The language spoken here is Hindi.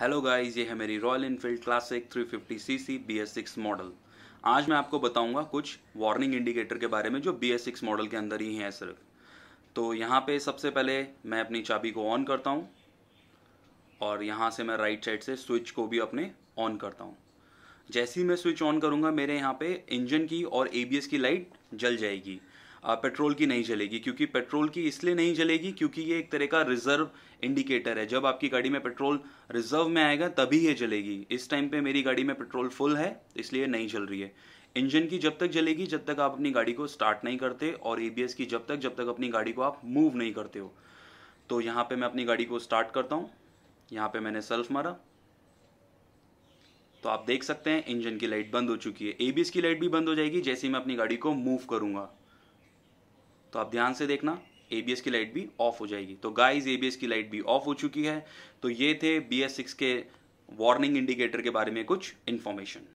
हेलो गाइस ये है मेरी Royal Enfield Classic 350 CC six model आज मैं आपको बताऊंगा कुछ वार्निंग इंडिकेटर के बारे में जो सिक्स मॉडल के अंदर ही हैं सिर्फ तो यहाँ पे सबसे पहले मैं अपनी चाबी को ऑन करता हूँ और यहाँ से मैं राइट साइड से स्विच को भी अपने ऑन करता हूँ जैसे ही मैं स्विच ऑन करूँगा मेरे यहाँ पर इंजन की और ए की लाइट जल जाएगी पेट्रोल की नहीं चलेगी क्योंकि पेट्रोल की इसलिए नहीं चलेगी क्योंकि ये एक तरह का रिजर्व इंडिकेटर है जब आपकी गाड़ी में पेट्रोल रिजर्व में आएगा तभी ये चलेगी इस टाइम पे मेरी गाड़ी में पेट्रोल फुल है इसलिए नहीं चल रही है इंजन की जब तक जलेगी जब तक आप अपनी गाड़ी को स्टार्ट नहीं करते और ए e की जब तक जब तक अपनी गाड़ी को आप मूव नहीं करते हो तो यहाँ पर मैं अपनी गाड़ी को स्टार्ट करता हूँ यहाँ पर मैंने सेल्फ मारा तो आप देख सकते हैं इंजन की लाइट बंद हो चुकी है एबीएस e की लाइट भी बंद हो जाएगी जैसे ही मैं अपनी गाड़ी को मूव करूंगा तो आप ध्यान से देखना एबीएस की लाइट भी ऑफ हो जाएगी तो गाइस एबीएस की लाइट भी ऑफ हो चुकी है तो ये थे बी एस सिक्स के वार्निंग इंडिकेटर के बारे में कुछ इन्फॉर्मेशन